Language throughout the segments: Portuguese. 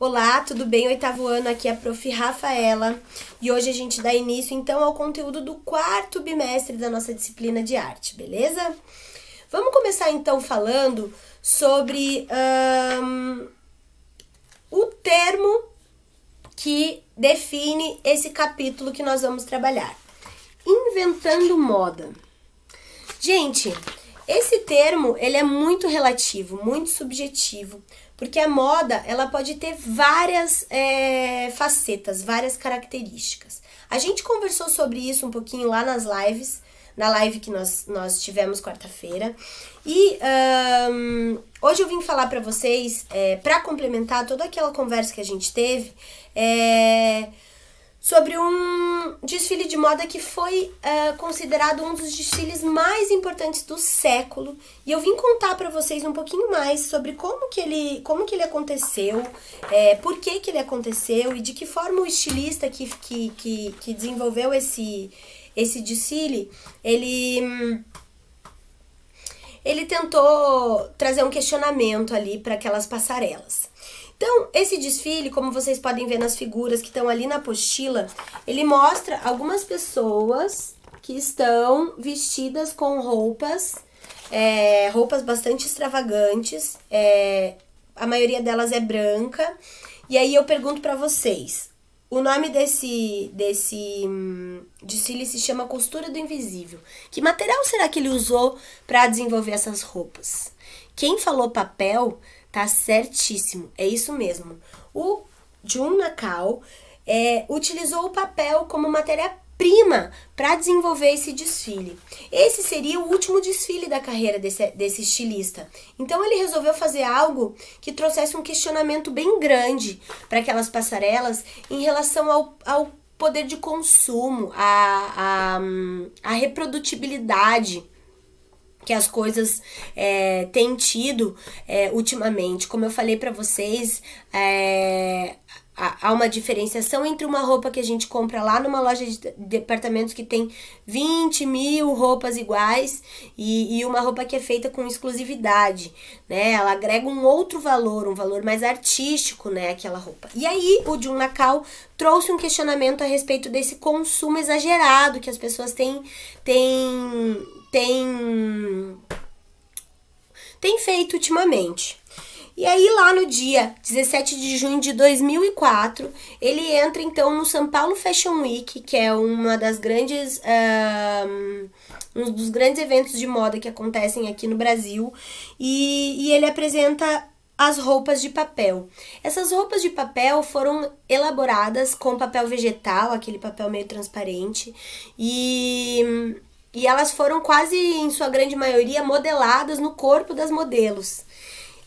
Olá, tudo bem? Oitavo ano, aqui é a Prof. Rafaela e hoje a gente dá início então ao conteúdo do quarto bimestre da nossa disciplina de arte, beleza? Vamos começar então falando sobre um, o termo que define esse capítulo que nós vamos trabalhar: inventando moda. Gente, esse termo, ele é muito relativo, muito subjetivo, porque a moda, ela pode ter várias é, facetas, várias características. A gente conversou sobre isso um pouquinho lá nas lives, na live que nós, nós tivemos quarta-feira. E um, hoje eu vim falar para vocês, é, eh, para complementar toda aquela conversa que a gente teve, é, sobre um um desfile de moda que foi uh, considerado um dos desfiles mais importantes do século. E eu vim contar para vocês um pouquinho mais sobre como que ele, como que ele aconteceu, é, por que, que ele aconteceu e de que forma o estilista que, que, que, que desenvolveu esse, esse desfile, ele... ele tentou trazer um questionamento ali para aquelas passarelas. Então, esse desfile, como vocês podem ver nas figuras que estão ali na apostila, ele mostra algumas pessoas que estão vestidas com roupas, é, roupas bastante extravagantes, é, a maioria delas é branca. E aí eu pergunto para vocês, o nome desse, desse hum, desfile se chama Costura do Invisível. Que material será que ele usou para desenvolver essas roupas? Quem falou papel Tá certíssimo, é isso mesmo. O Jun Nakao é, utilizou o papel como matéria-prima para desenvolver esse desfile. Esse seria o último desfile da carreira desse, desse estilista. Então ele resolveu fazer algo que trouxesse um questionamento bem grande para aquelas passarelas em relação ao, ao poder de consumo, a a à reprodutibilidade que as coisas é, têm tido é, ultimamente. Como eu falei para vocês, é, há uma diferenciação entre uma roupa que a gente compra lá numa loja de departamentos que tem 20 mil roupas iguais e, e uma roupa que é feita com exclusividade, né? Ela agrega um outro valor, um valor mais artístico, né? Aquela roupa. E aí o Jun Nakal trouxe um questionamento a respeito desse consumo exagerado que as pessoas têm, têm, têm, têm feito ultimamente. E aí, lá no dia 17 de junho de 2004, ele entra então no São Paulo Fashion Week, que é uma das grandes. Um, um dos grandes eventos de moda que acontecem aqui no Brasil. E, e ele apresenta as roupas de papel. Essas roupas de papel foram elaboradas com papel vegetal, aquele papel meio transparente, e, e elas foram quase, em sua grande maioria, modeladas no corpo das modelos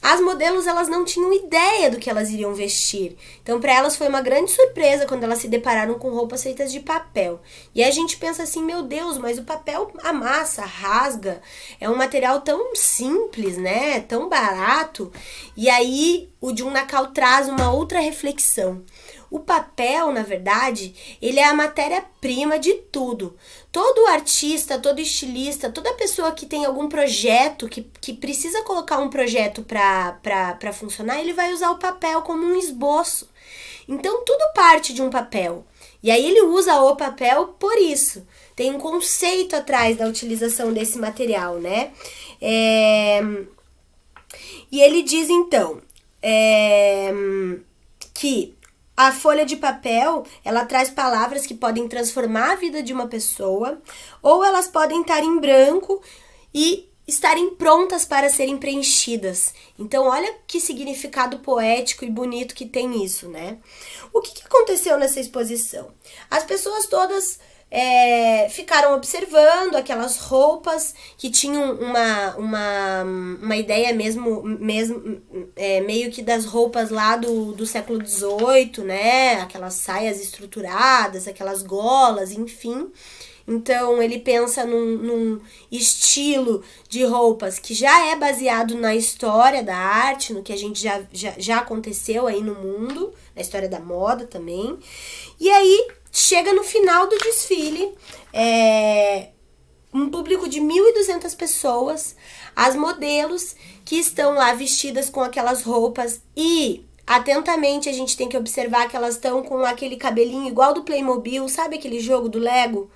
as modelos elas não tinham ideia do que elas iriam vestir. Então, para elas foi uma grande surpresa quando elas se depararam com roupas feitas de papel. E a gente pensa assim, meu Deus, mas o papel amassa, rasga, é um material tão simples, né? Tão barato. E aí o Jun Nakal traz uma outra reflexão. O papel, na verdade, ele é a matéria-prima de tudo. Todo artista, todo estilista, toda pessoa que tem algum projeto, que, que precisa colocar um projeto para funcionar, ele vai usar o papel como um esboço. Então, tudo parte de um papel. E aí ele usa o papel por isso. Tem um conceito atrás da utilização desse material, né? É... E ele diz então é... que a folha de papel, ela traz palavras que podem transformar a vida de uma pessoa, ou elas podem estar em branco e estarem prontas para serem preenchidas. Então, olha que significado poético e bonito que tem isso, né? O que, aconteceu nessa exposição? As pessoas todas é, ficaram observando aquelas roupas que tinham uma, uma, uma ideia mesmo, mesmo é, meio que das roupas lá do, do século XVIII, né? Aquelas saias estruturadas, aquelas golas, enfim. Então ele pensa num, num, estilo de roupas que já é baseado na história da arte, no que a gente já, já, já aconteceu aí no mundo, na história da moda também. E aí Chega no final do desfile, é, um público de 1.200 pessoas, as modelos que estão lá vestidas com aquelas roupas e atentamente a gente tem que observar que elas estão com aquele cabelinho igual do Playmobil, sabe aquele jogo do Lego?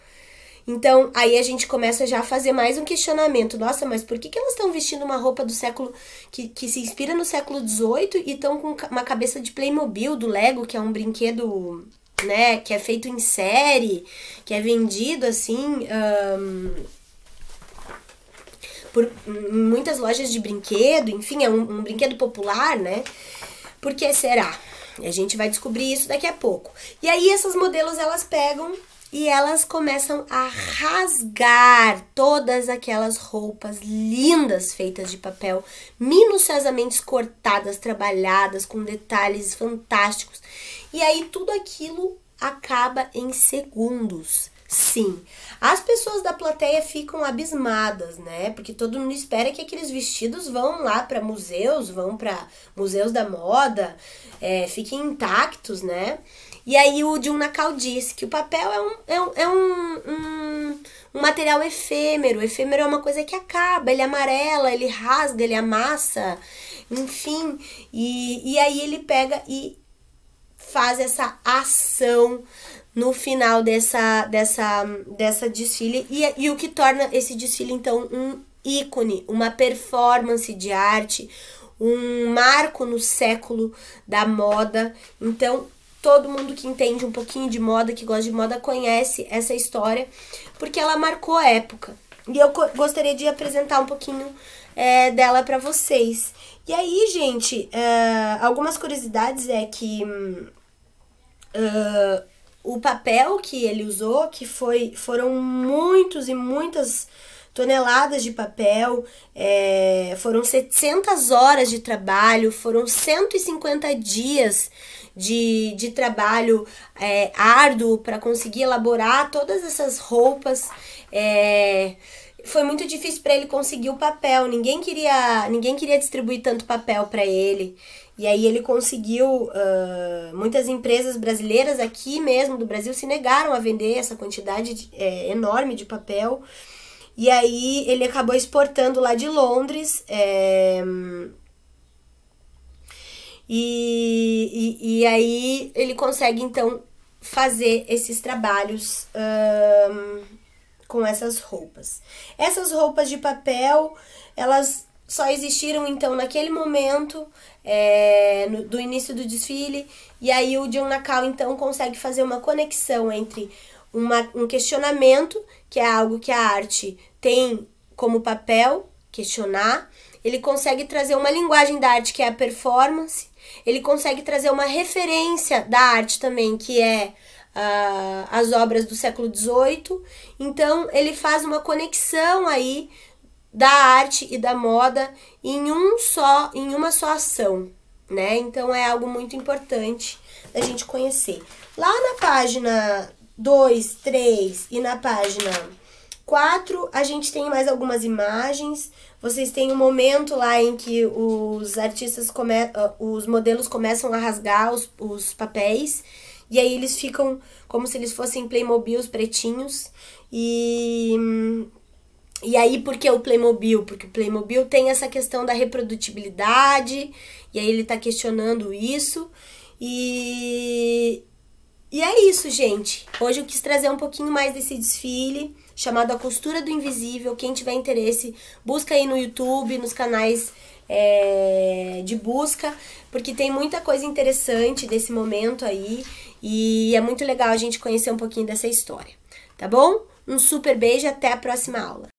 Então, aí a gente começa já a fazer mais um questionamento. Nossa, mas por que, que elas estão vestindo uma roupa do século. Que, que se inspira no século XVIII e estão com uma cabeça de Playmobil, do Lego, que é um brinquedo né? Que é feito em série, que é vendido assim. Um, por muitas lojas de brinquedo, enfim, é um, um brinquedo popular, né? Por que será? A gente vai descobrir isso daqui a pouco. E aí essas modelos elas pegam e elas começam a rasgar todas aquelas roupas lindas feitas de papel, minuciosamente cortadas, trabalhadas com detalhes fantásticos. E aí tudo aquilo acaba em segundos. Sim. As pessoas da plateia ficam abismadas, né? Porque todo mundo espera que aqueles vestidos vão lá para museus, vão para museus da moda, é, fiquem intactos, né? E aí o um Nakal disse que o papel é um, é um, é um, um, um material efêmero. O efêmero é uma coisa que acaba, ele amarela, ele rasga, ele amassa, enfim. E, e aí ele pega e faz essa ação no final dessa, dessa, dessa desfile e, e o que torna esse desfile, então, um ícone, uma performance de arte, um marco no século da moda. Então, todo mundo que entende um pouquinho de moda, que gosta de moda, conhece essa história, porque ela marcou a época. E eu gostaria de apresentar um pouquinho é, dela para vocês. E aí, gente, uh, algumas curiosidades é que uh, o papel que ele usou, que foi, foram muitos e muitas toneladas de papel, é, foram 700 horas de trabalho, foram 150 dias de, de trabalho é, árduo para conseguir elaborar todas essas roupas. É, foi muito difícil para ele conseguir o papel. Ninguém queria, ninguém queria distribuir tanto papel para ele. E aí ele conseguiu. Uh, muitas empresas brasileiras aqui mesmo do Brasil se negaram a vender essa quantidade de, é, enorme de papel. E aí ele acabou exportando lá de Londres. É, e, e, e, aí ele consegue então fazer esses trabalhos com essas roupas. Essas roupas de papel, elas só existiram então naquele momento é, no, do início do desfile e aí o John Nakal então consegue fazer uma conexão entre uma, um questionamento que é algo que a arte tem como papel questionar ele consegue trazer uma linguagem da arte que é a performance ele consegue trazer uma referência da arte também que é uh, as obras do século XVIII. Então, ele faz uma conexão aí da arte e da moda em um só, em uma só ação, né? Então é algo muito importante da gente conhecer. Lá na página 2, 3 e na página 4, a gente tem mais algumas imagens. Vocês têm um momento lá em que os artistas come... Ah, os modelos começam a rasgar os, os papéis e aí eles ficam como se eles fossem Playmobiles pretinhos. E. E aí, por que o Playmobil? Porque o Playmobil tem essa questão da reprodutibilidade, e aí ele tá questionando isso. E. E é isso, gente. Hoje eu quis trazer um pouquinho mais desse desfile chamado A Costura do Invisível. Quem tiver interesse, busca aí no YouTube, nos canais é, de busca, porque tem muita coisa interessante desse momento aí. E é muito legal a gente conhecer um pouquinho dessa história, tá bom? Um super beijo e até a próxima aula.